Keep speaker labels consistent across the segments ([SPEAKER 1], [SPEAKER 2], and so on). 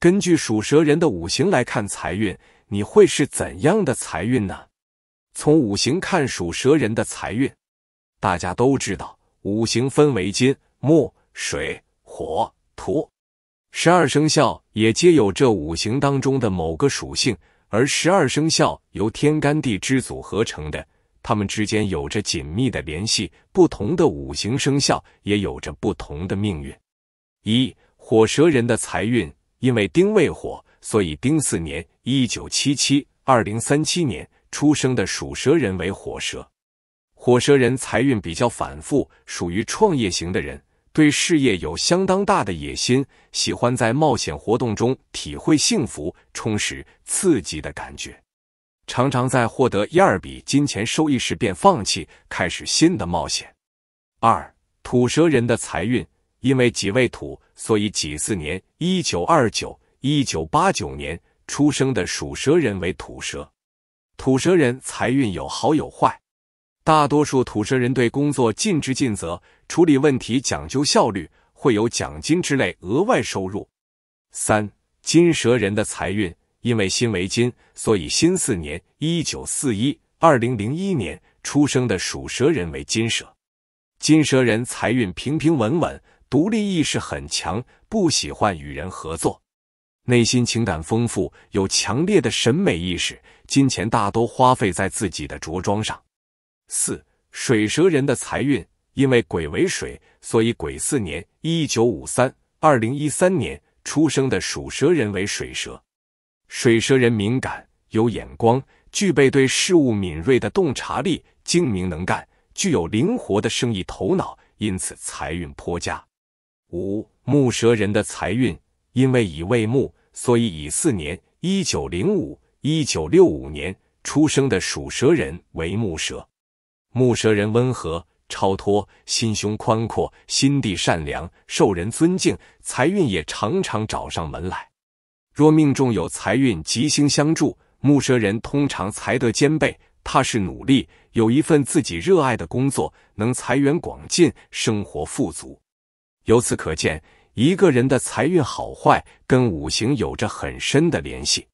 [SPEAKER 1] 根据属蛇人的五行来看财运，你会是怎样的财运呢？从五行看属蛇人的财运，大家都知道五行分为金、木、水、火、土，十二生肖也皆有这五行当中的某个属性。而十二生肖由天干地支组合成的，它们之间有着紧密的联系。不同的五行生肖也有着不同的命运。一火蛇人的财运。因为丁未火，所以丁巳年（一九七七、二零三七年）出生的属蛇人为火蛇。火蛇人财运比较反复，属于创业型的人，对事业有相当大的野心，喜欢在冒险活动中体会幸福、充实、刺激的感觉。常常在获得一二笔金钱收益时便放弃，开始新的冒险。二土蛇人的财运。因为己未土，所以己巳年（一九二九、一九八九年）出生的属蛇人为土蛇。土蛇人财运有好有坏，大多数土蛇人对工作尽职尽责，处理问题讲究效率，会有奖金之类额外收入。三金蛇人的财运，因为辛为金，所以辛巳年（一九四一、二零零一年）出生的属蛇人为金蛇。金蛇人财运平平稳稳。独立意识很强，不喜欢与人合作，内心情感丰富，有强烈的审美意识，金钱大多花费在自己的着装上。四水蛇人的财运，因为癸为水，所以癸四年（一九五三、二零一三年）出生的属蛇人为水蛇。水蛇人敏感，有眼光，具备对事物敏锐的洞察力，精明能干，具有灵活的生意头脑，因此财运颇佳。五木蛇人的财运，因为乙未木，所以乙巳年一九零五一九六五年出生的属蛇人为木蛇。木蛇人温和、超脱，心胸宽阔，心地善良，受人尊敬，财运也常常找上门来。若命中有财运吉星相助，木蛇人通常才德兼备，踏实努力，有一份自己热爱的工作，能财源广进，生活富足。由此可见，一个人的财运好坏跟五行有着很深的联系，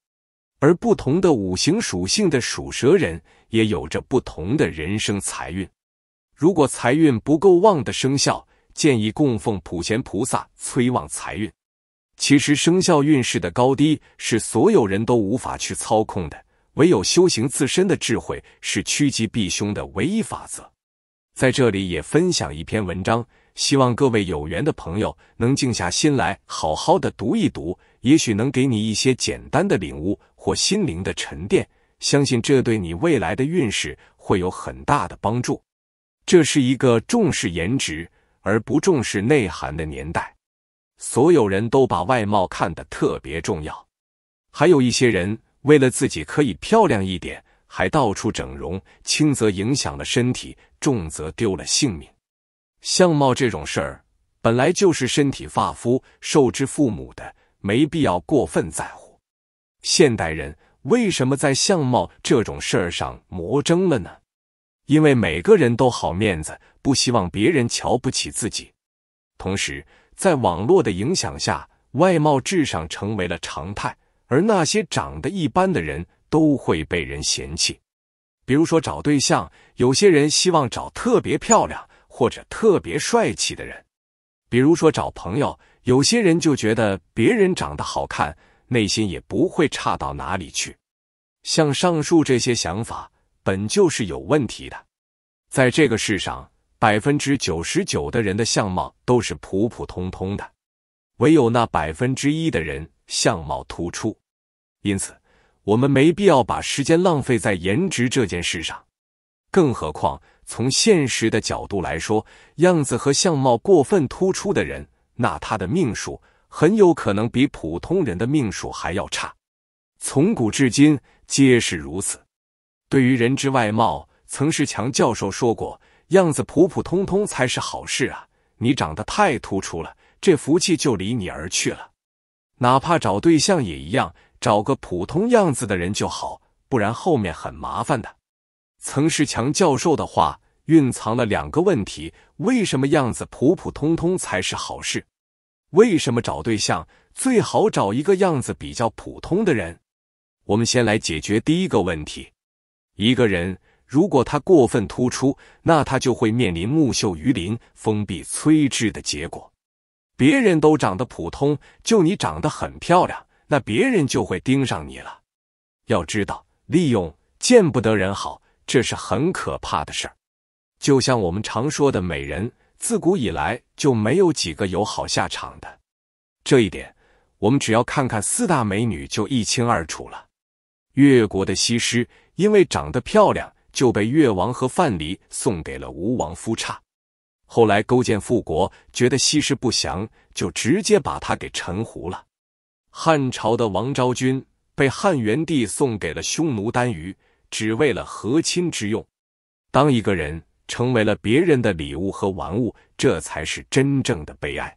[SPEAKER 1] 而不同的五行属性的属蛇人也有着不同的人生财运。如果财运不够旺的生肖，建议供奉普贤菩萨催旺财运。其实，生肖运势的高低是所有人都无法去操控的，唯有修行自身的智慧是趋吉避凶的唯一法则。在这里也分享一篇文章。希望各位有缘的朋友能静下心来好好的读一读，也许能给你一些简单的领悟或心灵的沉淀。相信这对你未来的运势会有很大的帮助。这是一个重视颜值而不重视内涵的年代，所有人都把外貌看得特别重要。还有一些人为了自己可以漂亮一点，还到处整容，轻则影响了身体，重则丢了性命。相貌这种事儿，本来就是身体发肤受之父母的，没必要过分在乎。现代人为什么在相貌这种事儿上魔怔了呢？因为每个人都好面子，不希望别人瞧不起自己。同时，在网络的影响下，外貌至上成为了常态，而那些长得一般的人都会被人嫌弃。比如说找对象，有些人希望找特别漂亮。或者特别帅气的人，比如说找朋友，有些人就觉得别人长得好看，内心也不会差到哪里去。像上述这些想法本就是有问题的。在这个世上，百分之九十九的人的相貌都是普普通通的，唯有那百分之一的人相貌突出。因此，我们没必要把时间浪费在颜值这件事上，更何况。从现实的角度来说，样子和相貌过分突出的人，那他的命数很有可能比普通人的命数还要差。从古至今皆是如此。对于人之外貌，曾仕强教授说过：“样子普普通通才是好事啊！你长得太突出了，这福气就离你而去了。哪怕找对象也一样，找个普通样子的人就好，不然后面很麻烦的。”曾仕强教授的话蕴藏了两个问题：为什么样子普普通通才是好事？为什么找对象最好找一个样子比较普通的人？我们先来解决第一个问题：一个人如果他过分突出，那他就会面临木秀于林，风必摧之的结果。别人都长得普通，就你长得很漂亮，那别人就会盯上你了。要知道，利用见不得人好。这是很可怕的事儿，就像我们常说的美人，自古以来就没有几个有好下场的。这一点，我们只要看看四大美女就一清二楚了。越国的西施，因为长得漂亮，就被越王和范蠡送给了吴王夫差。后来勾践复国，觉得西施不祥，就直接把她给沉湖了。汉朝的王昭君，被汉元帝送给了匈奴单于。只为了和亲之用。当一个人成为了别人的礼物和玩物，这才是真正的悲哀。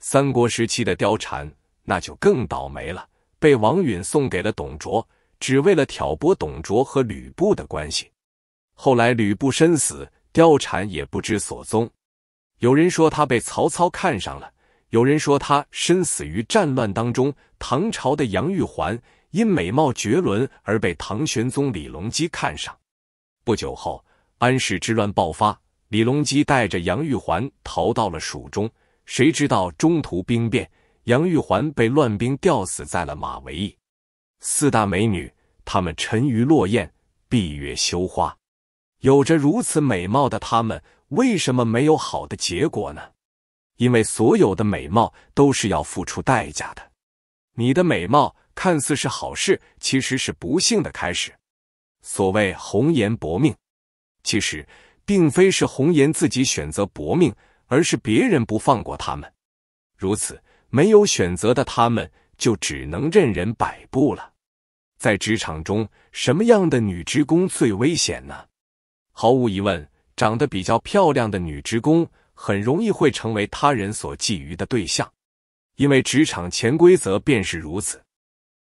[SPEAKER 1] 三国时期的貂蝉，那就更倒霉了，被王允送给了董卓，只为了挑拨董卓和吕布的关系。后来吕布身死，貂蝉也不知所踪。有人说他被曹操看上了，有人说他身死于战乱当中。唐朝的杨玉环。因美貌绝伦而被唐玄宗李隆基看上，不久后安史之乱爆发，李隆基带着杨玉环逃到了蜀中。谁知道中途兵变，杨玉环被乱兵吊死在了马嵬驿。四大美女，她们沉鱼落雁，闭月羞花，有着如此美貌的她们，为什么没有好的结果呢？因为所有的美貌都是要付出代价的，你的美貌。看似是好事，其实是不幸的开始。所谓“红颜薄命”，其实并非是红颜自己选择薄命，而是别人不放过他们。如此没有选择的他们，就只能任人摆布了。在职场中，什么样的女职工最危险呢？毫无疑问，长得比较漂亮的女职工，很容易会成为他人所觊觎的对象，因为职场潜规则便是如此。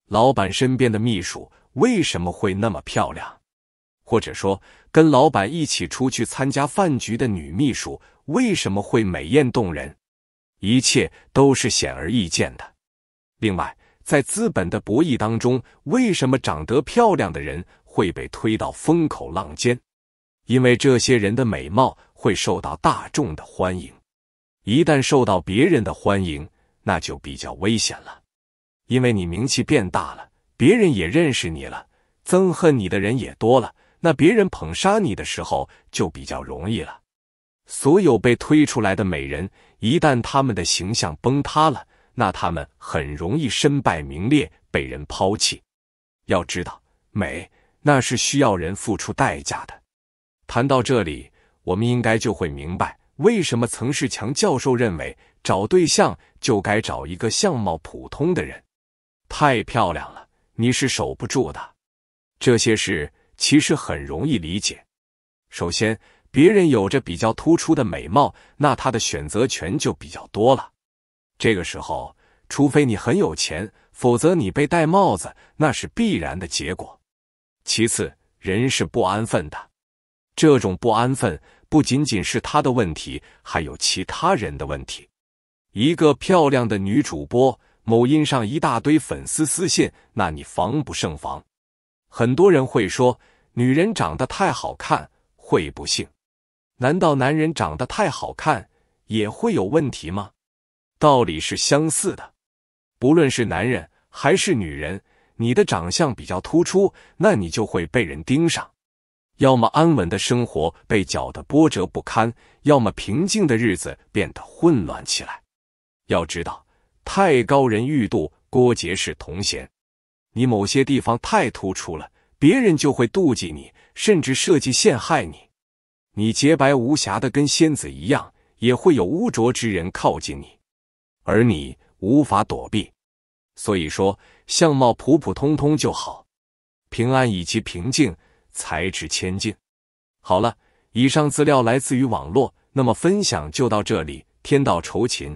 [SPEAKER 1] 老板身边的秘书为什么会那么漂亮？或者说，跟老板一起出去参加饭局的女秘书为什么会美艳动人？一切都是显而易见的。另外，在资本的博弈当中，为什么长得漂亮的人会被推到风口浪尖？因为这些人的美貌会受到大众的欢迎，一旦受到别人的欢迎，那就比较危险了。因为你名气变大了，别人也认识你了，憎恨你的人也多了，那别人捧杀你的时候就比较容易了。所有被推出来的美人，一旦他们的形象崩塌了，那他们很容易身败名裂，被人抛弃。要知道，美那是需要人付出代价的。谈到这里，我们应该就会明白，为什么曾仕强教授认为找对象就该找一个相貌普通的人。太漂亮了，你是守不住的。这些事其实很容易理解。首先，别人有着比较突出的美貌，那他的选择权就比较多了。这个时候，除非你很有钱，否则你被戴帽子那是必然的结果。其次，人是不安分的。这种不安分不仅仅是他的问题，还有其他人的问题。一个漂亮的女主播。某音上一大堆粉丝私信，那你防不胜防。很多人会说，女人长得太好看会不幸，难道男人长得太好看也会有问题吗？道理是相似的。不论是男人还是女人，你的长相比较突出，那你就会被人盯上，要么安稳的生活被搅得波折不堪，要么平静的日子变得混乱起来。要知道。太高人欲度，郭杰是同贤。你某些地方太突出了，别人就会妒忌你，甚至设计陷害你。你洁白无瑕的跟仙子一样，也会有污浊之人靠近你，而你无法躲避。所以说，相貌普普通通就好，平安以及平静才值千金。好了，以上资料来自于网络，那么分享就到这里。天道酬勤。